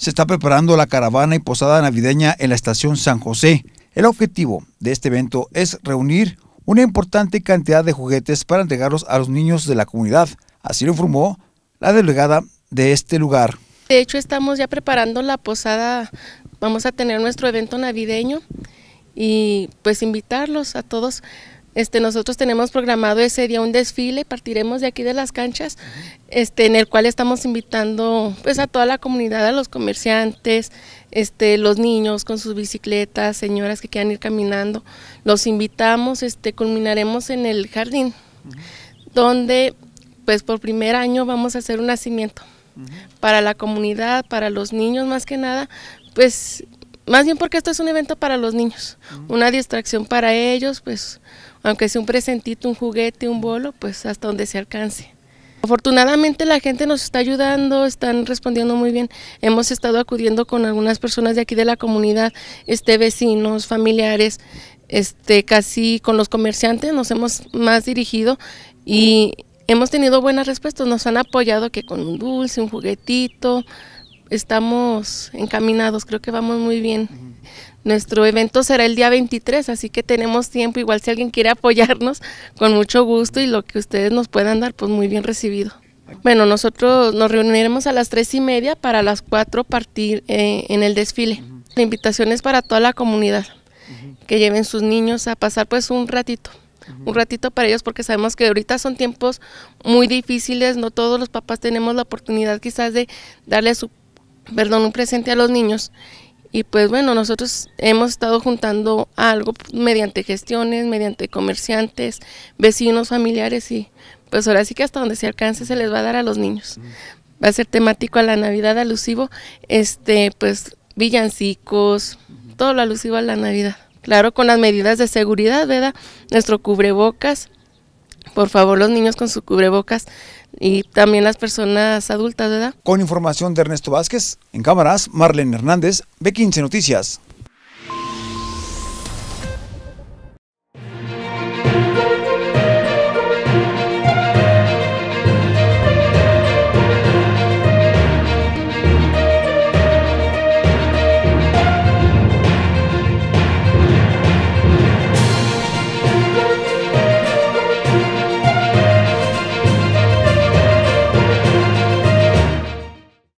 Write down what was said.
se está preparando la caravana y posada navideña en la estación San José. El objetivo de este evento es reunir una importante cantidad de juguetes para entregarlos a los niños de la comunidad. Así lo informó la delegada de este lugar. De hecho, estamos ya preparando la posada, vamos a tener nuestro evento navideño y pues invitarlos a todos este, nosotros tenemos programado ese día un desfile, partiremos de aquí de las canchas, este, en el cual estamos invitando pues, a toda la comunidad, a los comerciantes, este, los niños con sus bicicletas, señoras que quieran ir caminando. Los invitamos, este, culminaremos en el jardín, donde pues por primer año vamos a hacer un nacimiento para la comunidad, para los niños más que nada, pues más bien porque esto es un evento para los niños, una distracción para ellos, pues aunque sea un presentito, un juguete, un bolo, pues hasta donde se alcance. Afortunadamente la gente nos está ayudando, están respondiendo muy bien. Hemos estado acudiendo con algunas personas de aquí de la comunidad, este vecinos, familiares, este casi con los comerciantes nos hemos más dirigido y hemos tenido buenas respuestas, nos han apoyado que con un dulce, un juguetito, estamos encaminados, creo que vamos muy bien. Nuestro evento será el día 23, así que tenemos tiempo, igual si alguien quiere apoyarnos, con mucho gusto y lo que ustedes nos puedan dar, pues muy bien recibido. Bueno, nosotros nos reuniremos a las tres y media para las cuatro partir eh, en el desfile. La invitación es para toda la comunidad, que lleven sus niños a pasar pues un ratito un ratito para ellos porque sabemos que ahorita son tiempos muy difíciles, no todos los papás tenemos la oportunidad quizás de darle a su perdón, un presente a los niños. Y pues bueno, nosotros hemos estado juntando algo mediante gestiones, mediante comerciantes, vecinos, familiares y pues ahora sí que hasta donde se alcance se les va a dar a los niños. Mm. Va a ser temático a la Navidad alusivo, este pues villancicos, todo lo alusivo a la Navidad. Claro, con las medidas de seguridad, ¿verdad? Nuestro cubrebocas. Por favor, los niños con su cubrebocas y también las personas adultas, de edad. Con información de Ernesto Vázquez, en cámaras, Marlene Hernández, B15 Noticias.